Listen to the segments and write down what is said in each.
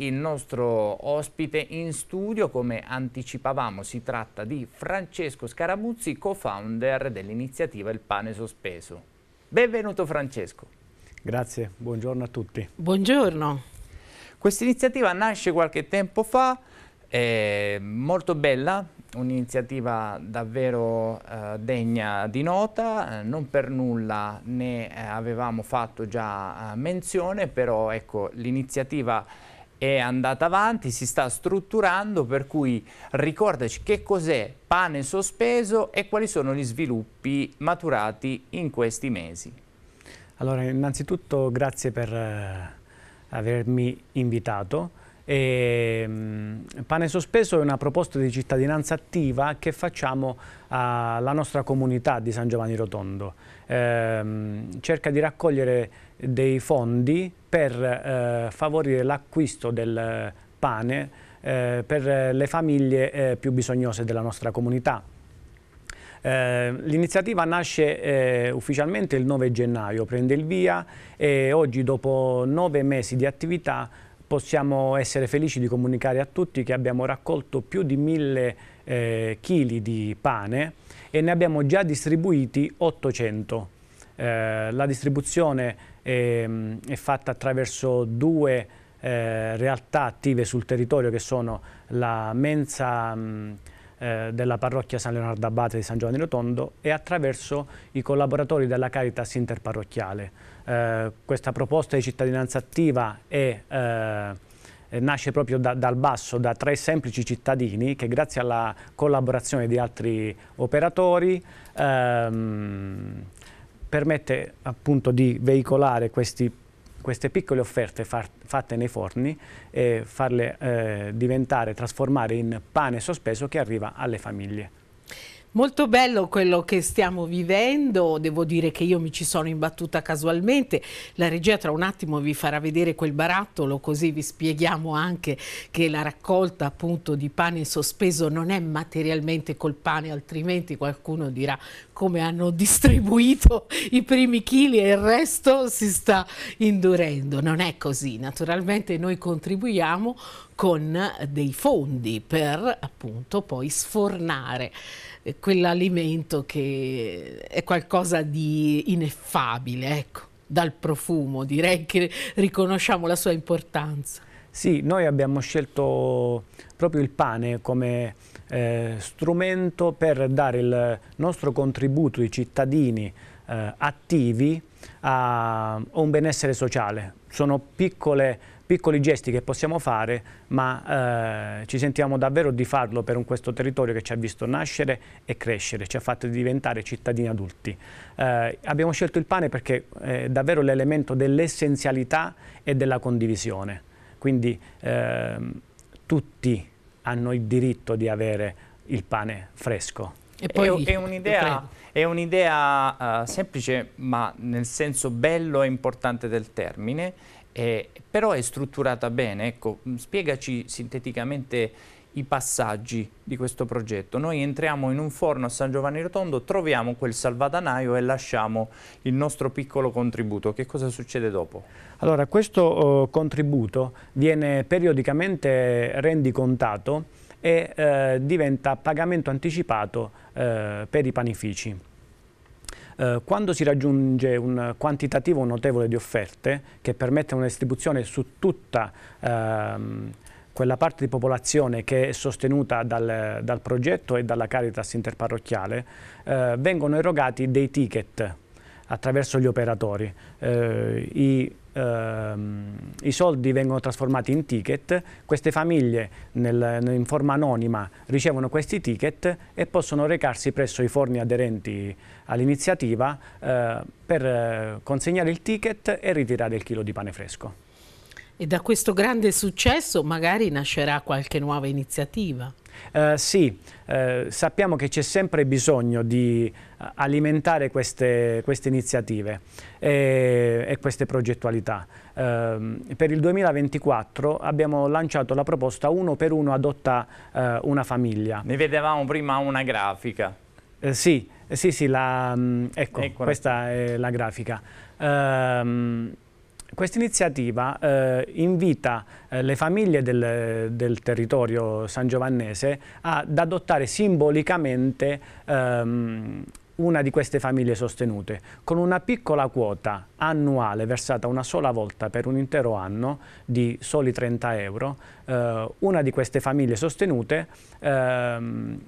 il nostro ospite in studio, come anticipavamo, si tratta di Francesco Scaramuzzi, co-founder dell'iniziativa Il Pane Sospeso. Benvenuto Francesco. Grazie, buongiorno a tutti. Buongiorno. Questa iniziativa nasce qualche tempo fa, è molto bella, un'iniziativa davvero eh, degna di nota, eh, non per nulla ne eh, avevamo fatto già eh, menzione, però ecco, l'iniziativa è andata avanti, si sta strutturando, per cui ricordaci che cos'è pane sospeso e quali sono gli sviluppi maturati in questi mesi. Allora, innanzitutto grazie per eh, avermi invitato. E, ehm, pane sospeso è una proposta di cittadinanza attiva che facciamo alla nostra comunità di San Giovanni Rotondo. E, ehm, cerca di raccogliere dei fondi per eh, favorire l'acquisto del pane eh, per le famiglie eh, più bisognose della nostra comunità. Eh, L'iniziativa nasce eh, ufficialmente il 9 gennaio, prende il via e oggi dopo nove mesi di attività possiamo essere felici di comunicare a tutti che abbiamo raccolto più di mille eh, chili di pane e ne abbiamo già distribuiti 800. Eh, la distribuzione è, ehm, è, fatta attraverso due eh, realtà attive sul territorio che sono la mensa mh, mm, eh, della parrocchia San Leonardo Abate di San Giovanni Rotondo e attraverso i collaboratori della Caritas interparrocchiale. Eh, questa proposta di cittadinanza attiva è, eh, nasce proprio da, dal basso, da tre semplici cittadini che grazie alla collaborazione di altri operatori ehm, permette appunto di veicolare questi, queste piccole offerte far, fatte nei forni e farle eh, diventare, trasformare in pane sospeso che arriva alle famiglie. Molto bello quello che stiamo vivendo, devo dire che io mi ci sono imbattuta casualmente, la regia tra un attimo vi farà vedere quel barattolo così vi spieghiamo anche che la raccolta appunto di pane sospeso non è materialmente col pane, altrimenti qualcuno dirà come hanno distribuito i primi chili e il resto si sta indurendo, non è così, naturalmente noi contribuiamo con dei fondi per appunto poi sfornare eh, quell'alimento che è qualcosa di ineffabile, ecco, dal profumo, direi che riconosciamo la sua importanza. Sì, noi abbiamo scelto proprio il pane come eh, strumento per dare il nostro contributo ai cittadini eh, attivi a un benessere sociale. Sono piccole piccoli gesti che possiamo fare, ma eh, ci sentiamo davvero di farlo per un, questo territorio che ci ha visto nascere e crescere, ci ha fatto diventare cittadini adulti. Eh, abbiamo scelto il pane perché è davvero l'elemento dell'essenzialità e della condivisione. Quindi eh, tutti hanno il diritto di avere il pane fresco. E poi è, è un'idea un uh, eh, semplice, ma nel senso bello e importante del termine, eh, però è strutturata bene. Ecco, mm, spiegaci sinteticamente i passaggi di questo progetto. Noi entriamo in un forno a San Giovanni Rotondo, troviamo quel salvadanaio e lasciamo il nostro piccolo contributo. Che cosa succede dopo? Allora, questo eh, contributo viene periodicamente rendicontato e eh, diventa pagamento anticipato eh, per i panifici eh, quando si raggiunge un quantitativo notevole di offerte che permette una distribuzione su tutta ehm, quella parte di popolazione che è sostenuta dal, dal progetto e dalla Caritas interparrocchiale, eh, vengono erogati dei ticket attraverso gli operatori. Eh, i, ehm, I, soldi vengono trasformati in ticket, queste famiglie nel, in forma anonima ricevono questi ticket e possono recarsi presso i forni aderenti all'iniziativa eh, per eh, consegnare il ticket e ritirare il chilo di pane fresco. E da questo grande successo magari nascerà qualche nuova iniziativa? Uh, sì, uh, sappiamo che c'è sempre bisogno di eh, alimentare queste, queste iniziative e, e, queste progettualità. Uh, per il 2024 abbiamo lanciato la proposta uno per uno adotta una famiglia. Ne vedevamo prima una grafica. sì, sì, sì, la, um, ecco, questa è la grafica. Ehm, questa iniziativa eh, invita eh, le famiglie del, del, territorio giovannese ad adottare simbolicamente ehm, una di queste famiglie sostenute, con una piccola quota annuale versata una sola volta per un intero anno di soli 30 euro, eh, una di queste famiglie sostenute ehm,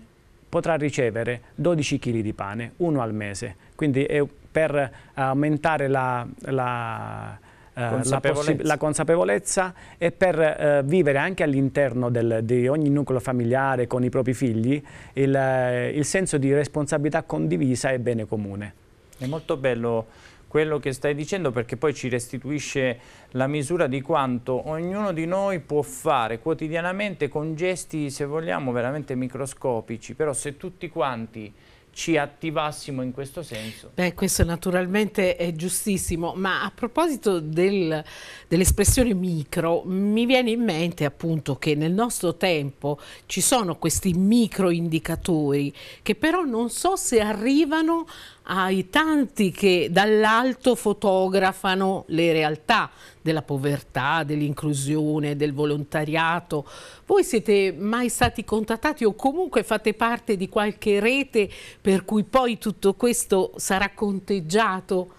potrà ricevere 12 kg di pane, uno al mese, quindi è per aumentare la, la eh, consapevolezza. La, la, consapevolezza e per eh, vivere anche all'interno di ogni nucleo familiare con i propri figli il, eh, il senso di responsabilità condivisa e bene comune. È molto bello quello che stai dicendo perché poi ci restituisce la misura di quanto ognuno di noi può fare quotidianamente con gesti, se vogliamo, veramente microscopici, però se tutti quanti ci attivassimo in questo senso. Beh, questo naturalmente è giustissimo, ma a proposito del, dell'espressione micro, mi viene in mente appunto che nel nostro tempo ci sono questi micro indicatori che però non so se arrivano ai tanti che dall'alto fotografano le realtà della povertà, dell'inclusione, del volontariato. Voi siete mai stati contattati o comunque fate parte di qualche rete per cui poi tutto questo sarà conteggiato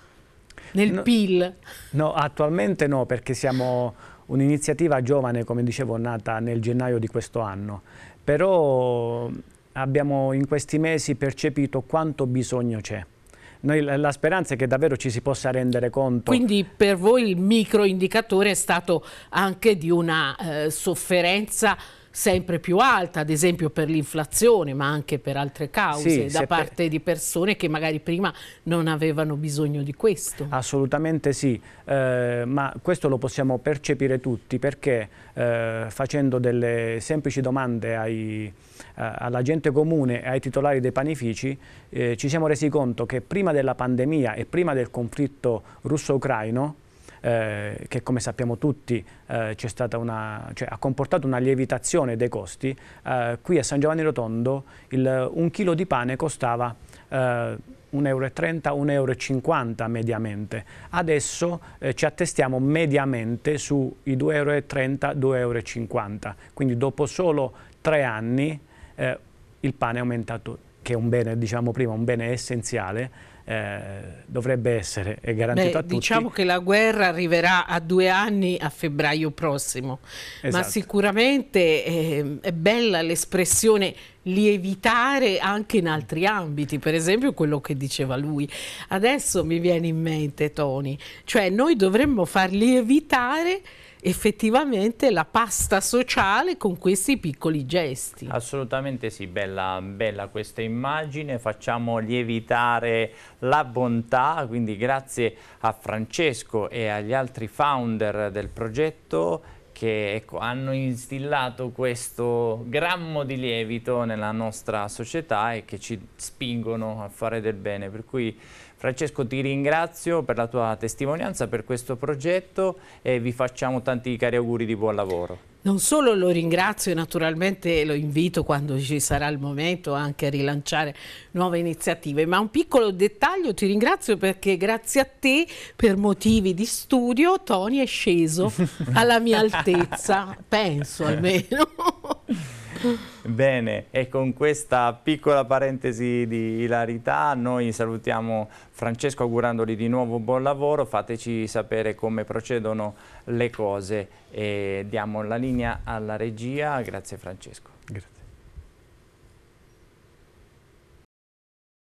nel no, PIL? No, attualmente no, perché siamo un'iniziativa giovane, come dicevo, nata nel gennaio di questo anno. Però abbiamo in questi mesi percepito quanto bisogno c'è. Noi, la speranza è che davvero ci si possa rendere conto. Quindi per voi il microindicatore è stato anche di una eh, sofferenza sempre più alta, ad esempio per l'inflazione, ma anche per altre cause, sì, da parte per... di persone che magari prima non avevano bisogno di questo. Assolutamente sì, eh, ma questo lo possiamo percepire tutti perché eh, facendo delle semplici domande ai, eh, alla gente comune e ai titolari dei panifici eh, ci siamo resi conto che prima della pandemia e prima del conflitto russo-ucraino eh, che come sappiamo tutti eh, una, cioè, ha comportato una lievitazione dei costi, eh, qui a San Giovanni Rotondo il, un chilo di pane costava 1,30 eh, euro, 1,50 euro mediamente. Adesso eh, ci attestiamo mediamente sui 2,30 euro, 2,50 euro. Quindi dopo solo tre anni il pane è aumentato, che è un bene, diciamo prima, un bene essenziale, eh, dovrebbe essere garantito Beh, a tutti. Diciamo che la guerra arriverà a due anni a febbraio prossimo, esatto. ma sicuramente eh, è bella l'espressione lievitare anche in altri ambiti, per esempio quello che diceva lui. Adesso mi viene in mente Tony, cioè noi dovremmo far lievitare effettivamente la pasta sociale con questi piccoli gesti. Assolutamente sì, bella, bella questa immagine, facciamo lievitare la bontà, quindi grazie a Francesco e agli altri founder del progetto che ecco, hanno instillato questo grammo di lievito nella nostra società e che ci spingono a fare del bene. Per cui Francesco ti ringrazio per la tua testimonianza, per questo progetto e vi facciamo tanti cari auguri di buon lavoro. Non solo lo ringrazio naturalmente lo invito quando ci sarà il momento anche a rilanciare nuove iniziative, ma un piccolo dettaglio ti ringrazio perché grazie a te per motivi di studio Tony è sceso alla mia altezza, penso almeno. Bene, e con questa piccola parentesi di ilarità noi salutiamo Francesco augurandogli di nuovo buon lavoro, fateci sapere come procedono le cose e diamo la linea alla regia, grazie Francesco. Grazie.